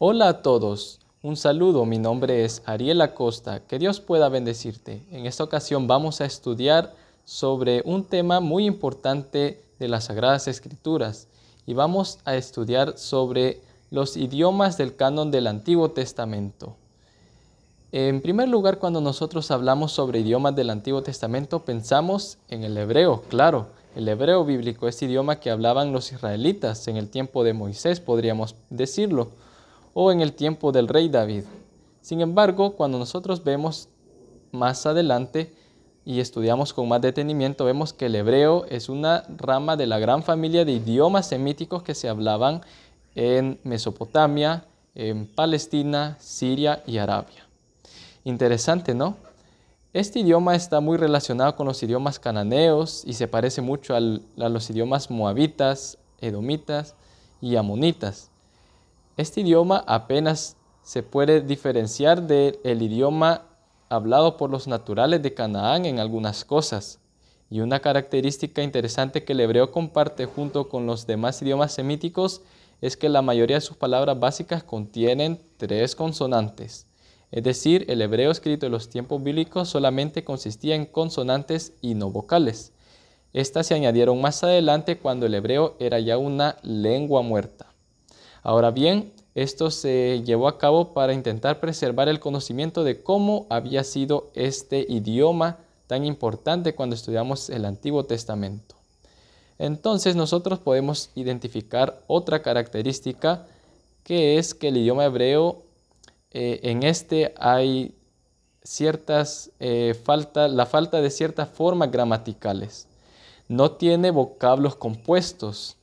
Hola a todos, un saludo, mi nombre es Ariel Acosta, que Dios pueda bendecirte. En esta ocasión vamos a estudiar sobre un tema muy importante de las Sagradas Escrituras y vamos a estudiar sobre los idiomas del canon del Antiguo Testamento. En primer lugar, cuando nosotros hablamos sobre idiomas del Antiguo Testamento, pensamos en el hebreo, claro. El hebreo bíblico es idioma que hablaban los israelitas en el tiempo de Moisés, podríamos decirlo o en el tiempo del rey David. Sin embargo, cuando nosotros vemos más adelante y estudiamos con más detenimiento, vemos que el hebreo es una rama de la gran familia de idiomas semíticos que se hablaban en Mesopotamia, en Palestina, Siria y Arabia. Interesante, ¿no? Este idioma está muy relacionado con los idiomas cananeos y se parece mucho a los idiomas moabitas, edomitas y amonitas. Este idioma apenas se puede diferenciar del idioma hablado por los naturales de Canaán en algunas cosas. Y una característica interesante que el hebreo comparte junto con los demás idiomas semíticos es que la mayoría de sus palabras básicas contienen tres consonantes. Es decir, el hebreo escrito en los tiempos bíblicos solamente consistía en consonantes y no vocales. Estas se añadieron más adelante cuando el hebreo era ya una lengua muerta. Ahora bien, esto se llevó a cabo para intentar preservar el conocimiento de cómo había sido este idioma tan importante cuando estudiamos el Antiguo Testamento. Entonces nosotros podemos identificar otra característica que es que el idioma hebreo, eh, en este hay ciertas eh, la falta de ciertas formas gramaticales. No tiene vocablos compuestos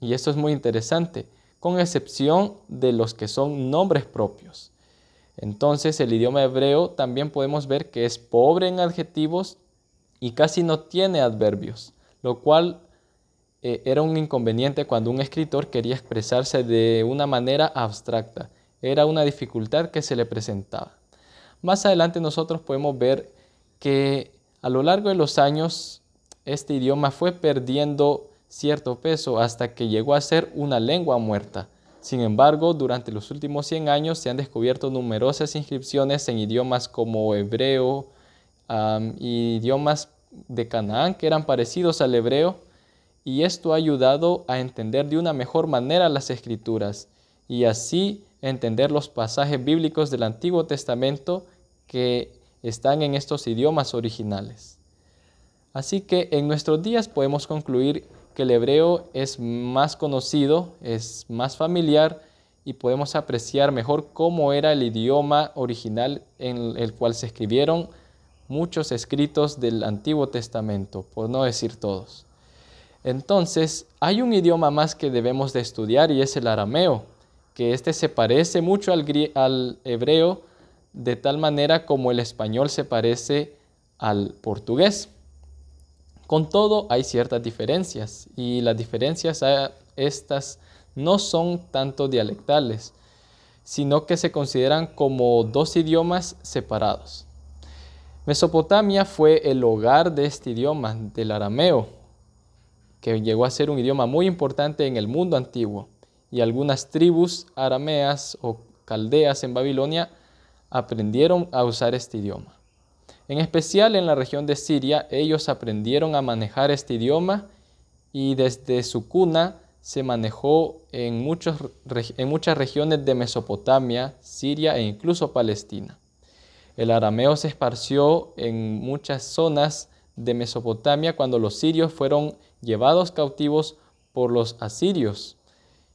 y esto es muy interesante con excepción de los que son nombres propios. Entonces el idioma hebreo también podemos ver que es pobre en adjetivos y casi no tiene adverbios, lo cual eh, era un inconveniente cuando un escritor quería expresarse de una manera abstracta. Era una dificultad que se le presentaba. Más adelante nosotros podemos ver que a lo largo de los años este idioma fue perdiendo cierto peso hasta que llegó a ser una lengua muerta. Sin embargo, durante los últimos 100 años se han descubierto numerosas inscripciones en idiomas como hebreo y idiomas de Canaán que eran parecidos al hebreo y esto ha ayudado a entender de una mejor manera las escrituras y así entender los pasajes bíblicos del Antiguo Testamento que están en estos idiomas originales. Así que en nuestros días podemos concluir el hebreo es más conocido, es más familiar y podemos apreciar mejor cómo era el idioma original en el cual se escribieron muchos escritos del Antiguo Testamento, por no decir todos. Entonces, hay un idioma más que debemos de estudiar y es el arameo, que este se parece mucho al, al hebreo de tal manera como el español se parece al portugués. Con todo, hay ciertas diferencias y las diferencias a ah, estas no son tanto dialectales, sino que se consideran como dos idiomas separados. Mesopotamia fue el hogar de este idioma, del arameo, que llegó a ser un idioma muy importante en el mundo antiguo, y algunas tribus arameas o caldeas en Babilonia aprendieron a usar este idioma. En especial en la región de Siria, ellos aprendieron a manejar este idioma y desde su cuna se manejó en, muchas regiones de Mesopotamia, Siria e incluso Palestina. El arameo se esparció en muchas zonas de Mesopotamia cuando los sirios fueron llevados cautivos por los asirios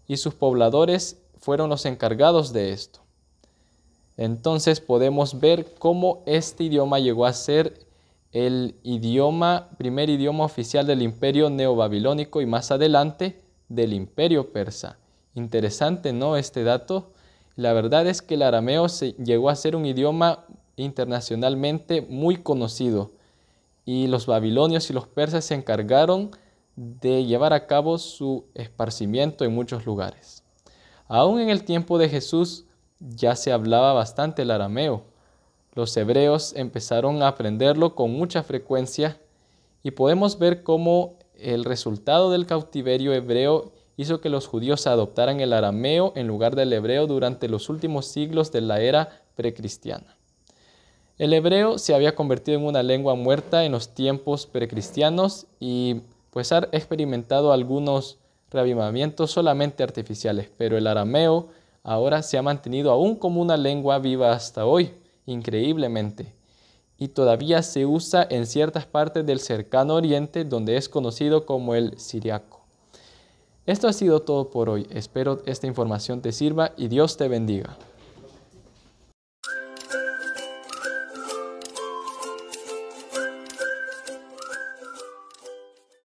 y sus pobladores fueron los encargados de esto. Entonces podemos ver cómo este idioma llegó a ser el idioma, primer idioma oficial del imperio neobabilónico y más adelante del imperio persa. Interesante, ¿no? Este dato. La verdad es que el arameo se llegó a ser un idioma internacionalmente muy conocido y los babilonios y los persas se encargaron de llevar a cabo su esparcimiento en muchos lugares. Aún en el tiempo de Jesús, ya se hablaba bastante el arameo. Los hebreos empezaron a aprenderlo con mucha frecuencia y podemos ver cómo el resultado del cautiverio hebreo hizo que los judíos adoptaran el arameo en lugar del hebreo durante los últimos siglos de la era precristiana. El hebreo se había convertido en una lengua muerta en los tiempos precristianos y pues ha experimentado algunos reavivamientos solamente artificiales, pero el arameo ahora se ha mantenido aún como una lengua viva hasta hoy, increíblemente, y todavía se usa en ciertas partes del cercano oriente donde es conocido como el siriaco. Esto ha sido todo por hoy, espero esta información te sirva y Dios te bendiga.